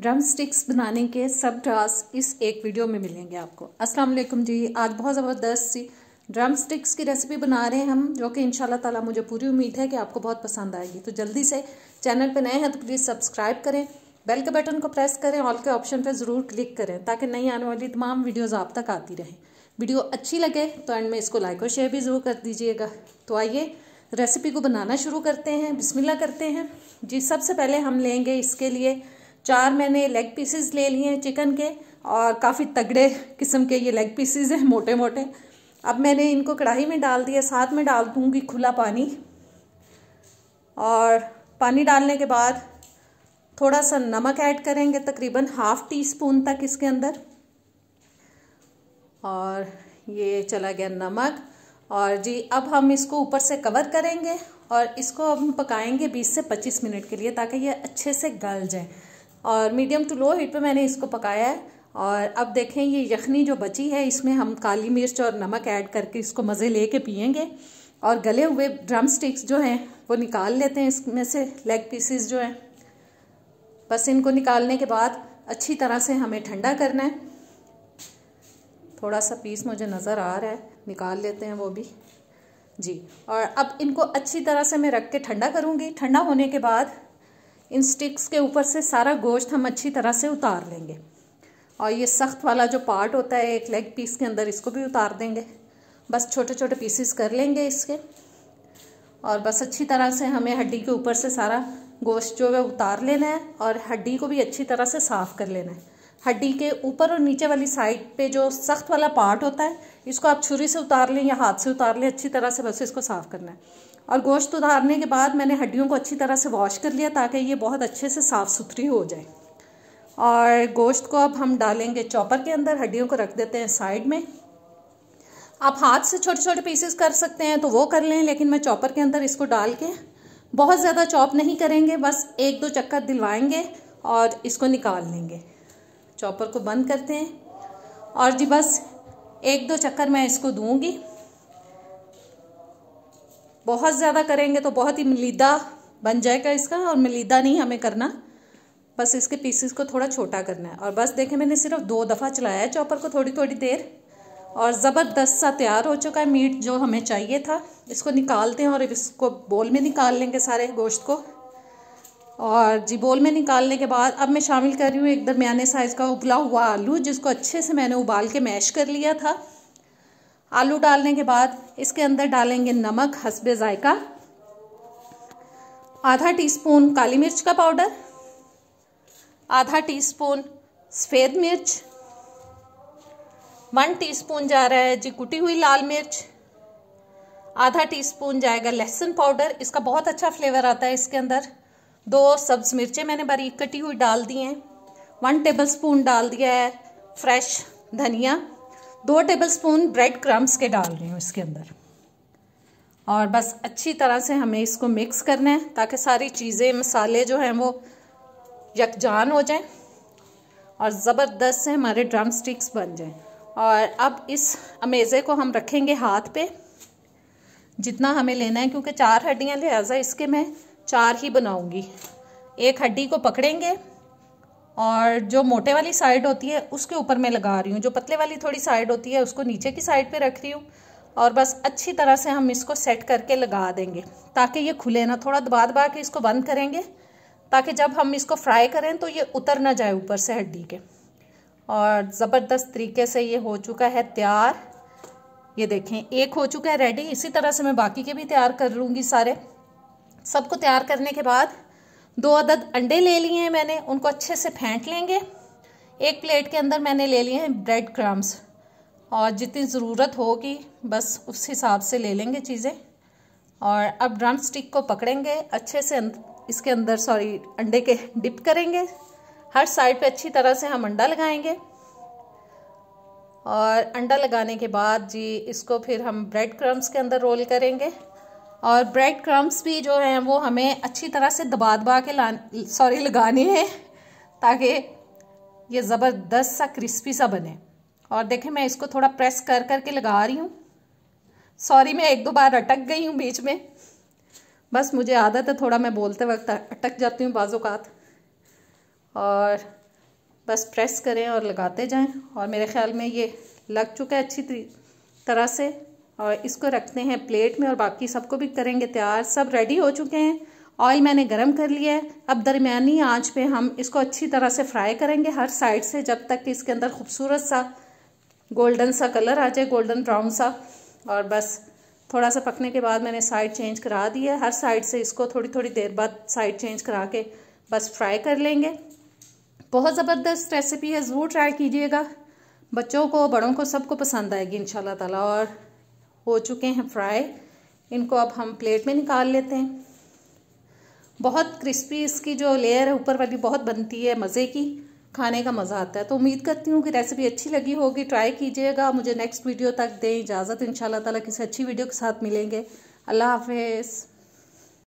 drum sticks बनाने के सब टास्क इस एक वीडियो में मिलेंगे आपको अस्सलाम वालेकुम जी आज बहुत ज़बरदस्त सी ड्रम स्टिक्स की रेसिपी बना रहे हैं हम जो कि इन ताला मुझे पूरी उम्मीद है कि आपको बहुत पसंद आएगी तो जल्दी से चैनल पर नए हैं तो प्लीज़ सब्सक्राइब करें बेल के बटन को प्रेस करें ऑल के ऑप्शन पर ज़रूर क्लिक करें ताकि नई आने वाली तमाम वीडियोज़ आप तक आती रहें वीडियो अच्छी लगे तो एंड में इसको लाइक और शेयर भी ज़रूर कर दीजिएगा तो आइए रेसिपी को बनाना शुरू करते हैं बिस्मिल्लाह करते हैं जी सबसे पहले हम लेंगे इसके लिए चार मैंने लेग पीसेस ले लिए हैं चिकन के और काफ़ी तगड़े किस्म के ये लेग पीसेस हैं मोटे मोटे अब मैंने इनको कढ़ाई में डाल दिया साथ में डाल दूँगी खुला पानी और पानी डालने के बाद थोड़ा सा नमक ऐड करेंगे तकरीबन हाफ़ टी स्पून तक इसके अंदर और ये चला गया नमक और जी अब हम इसको ऊपर से कवर करेंगे और इसको हम पकाएंगे 20 से 25 मिनट के लिए ताकि ये अच्छे से गल जाए और मीडियम टू लो हीट पे मैंने इसको पकाया है और अब देखें ये यखनी जो बची है इसमें हम काली मिर्च और नमक ऐड करके इसको मज़े ले कर पियेंगे और गले हुए ड्रम स्टिक्स जो हैं वो निकाल लेते हैं इसमें से लेग पीसीस जो हैं बस इनको निकालने के बाद अच्छी तरह से हमें ठंडा करना है थोड़ा सा पीस मुझे नज़र आ रहा है निकाल लेते हैं वो भी जी और अब इनको अच्छी तरह से मैं रख के ठंडा करूँगी ठंडा होने के बाद इन स्टिक्स के ऊपर से सारा गोश्त हम अच्छी तरह से उतार लेंगे और ये सख्त वाला जो पार्ट होता है एक लेग पीस के अंदर इसको भी उतार देंगे बस छोटे छोटे पीसेस कर लेंगे इसके और बस अच्छी तरह से हमें हड्डी के ऊपर से सारा गोश्त जो है उतार लेना है और हड्डी को भी अच्छी तरह से साफ़ कर लेना है हड्डी के ऊपर और नीचे वाली साइड पे जो सख्त वाला पार्ट होता है इसको आप छुरी से उतार लें या हाथ से उतार लें अच्छी तरह से बस इसको साफ़ करना है और गोश्त उतारने के बाद मैंने हड्डियों को अच्छी तरह से वॉश कर लिया ताकि ये बहुत अच्छे से साफ़ सुथरी हो जाए और गोश्त को अब हम डालेंगे चॉपर के अंदर हड्डियों को रख देते हैं साइड में आप हाथ से छोटे छोटे पीसेस कर सकते हैं तो वो कर लें लेकिन मैं चॉपर के अंदर इसको डाल के बहुत ज़्यादा चॉप नहीं करेंगे बस एक दो चक्कर दिलवाएंगे और इसको निकाल लेंगे चॉपर को बंद करते हैं और जी बस एक दो चक्कर मैं इसको दूंगी बहुत ज़्यादा करेंगे तो बहुत ही मलिदा बन जाएगा इसका और मलिदा नहीं हमें करना बस इसके पीसेस को थोड़ा छोटा करना है और बस देखें मैंने सिर्फ दो दफ़ा चलाया है चॉपर को थोड़ी थोड़ी देर और ज़बरदस्त सा तैयार हो चुका है मीट जो हमें चाहिए था इसको निकालते हैं और इसको बोल में निकाल लेंगे सारे गोश्त को और जी बोल में निकालने के बाद अब मैं शामिल कर रही हूँ एक दरमियाने साइज़ का उबला हुआ आलू जिसको अच्छे से मैंने उबाल के मैश कर लिया था आलू डालने के बाद इसके अंदर डालेंगे नमक हसबे जायका आधा टीस्पून काली मिर्च का पाउडर आधा टीस्पून सफ़ेद मिर्च वन टीस्पून जा रहा है जी कुटी हुई लाल मिर्च आधा टीस्पून जाएगा लहसुन पाउडर इसका बहुत अच्छा फ्लेवर आता है इसके अंदर दो सब्ज़ मिर्चें मैंने बारीक कटी हुई डाल दी हैं वन टेबल स्पून डाल दिया है फ्रेश धनिया दो टेबलस्पून ब्रेड क्रम्स के डाल रही हूँ इसके अंदर और बस अच्छी तरह से हमें इसको मिक्स करना है ताकि सारी चीज़ें मसाले जो हैं वो यकजान हो जाएं और ज़बरदस्त से हमारे ड्रम स्टिक्स बन जाएं और अब इस अमेज़े को हम रखेंगे हाथ पे जितना हमें लेना है क्योंकि चार हड्डियाँ लिहाजा इसके मैं चार ही बनाऊँगी एक हड्डी को पकड़ेंगे और जो मोटे वाली साइड होती है उसके ऊपर मैं लगा रही हूँ जो पतले वाली थोड़ी साइड होती है उसको नीचे की साइड पे रख रही हूँ और बस अच्छी तरह से हम इसको सेट करके लगा देंगे ताकि ये खुले ना थोड़ा दबा दबा के इसको बंद करेंगे ताकि जब हम इसको फ्राई करें तो ये उतर ना जाए ऊपर से हड्डी के और ज़बरदस्त तरीके से ये हो चुका है तैयार ये देखें एक हो चुका है रेडी इसी तरह से मैं बाकी के भी तैयार कर लूँगी सारे सबको तैयार करने के बाद दो अदद अंडे ले लिए हैं मैंने उनको अच्छे से फेंट लेंगे एक प्लेट के अंदर मैंने ले लिए हैं ब्रेड क्रम्स और जितनी ज़रूरत होगी बस उस हिसाब से ले लेंगे चीज़ें और अब ड्रम स्टिक को पकड़ेंगे अच्छे से इसके अंदर सॉरी अंडे के डिप करेंगे हर साइड पे अच्छी तरह से हम अंडा लगाएंगे और अंडा लगाने के बाद जी इसको फिर हम ब्रेड क्रम्स के अंदर रोल करेंगे और ब्रेड क्रम्स भी जो हैं वो हमें अच्छी तरह से दबा दबा के ला सॉरी लगाने हैं ताकि ये ज़बरदस्त सा क्रिस्पी सा बने और देखें मैं इसको थोड़ा प्रेस कर कर के लगा रही हूँ सॉरी मैं एक दो बार अटक गई हूँ बीच में बस मुझे आदत है थोड़ा मैं बोलते वक्त अटक जाती हूँ बाज़ात और बस प्रेस करें और लगाते जाएं और मेरे ख्याल में ये लग चुका है अच्छी तरह से और इसको रखते हैं प्लेट में और बाकी सबको भी करेंगे तैयार सब रेडी हो चुके हैं ऑयल मैंने गरम कर लिया है अब दरमियानी आंच पे हम इसको अच्छी तरह से फ्राई करेंगे हर साइड से जब तक कि इसके अंदर खूबसूरत सा गोल्डन सा कलर आ जाए गोल्डन ब्राउन सा और बस थोड़ा सा पकने के बाद मैंने साइड चेंज करा दिया हर साइड से इसको थोड़ी थोड़ी देर बाद साइड चेंज करा के बस फ्राई कर लेंगे बहुत ज़बरदस्त रेसिपी है ज़रूर ट्राई कीजिएगा बच्चों को बड़ों को सबको पसंद आएगी इन शाला और हो चुके हैं फ्राई इनको अब हम प्लेट में निकाल लेते हैं बहुत क्रिस्पी इसकी जो लेयर है ऊपर वाली बहुत बनती है मज़े की खाने का मज़ा आता है तो उम्मीद करती हूँ कि रेसिपी अच्छी लगी होगी ट्राई कीजिएगा मुझे नेक्स्ट वीडियो तक दें इजाज़त इन ताला किसी अच्छी वीडियो के साथ मिलेंगे अल्लाह हाफिज़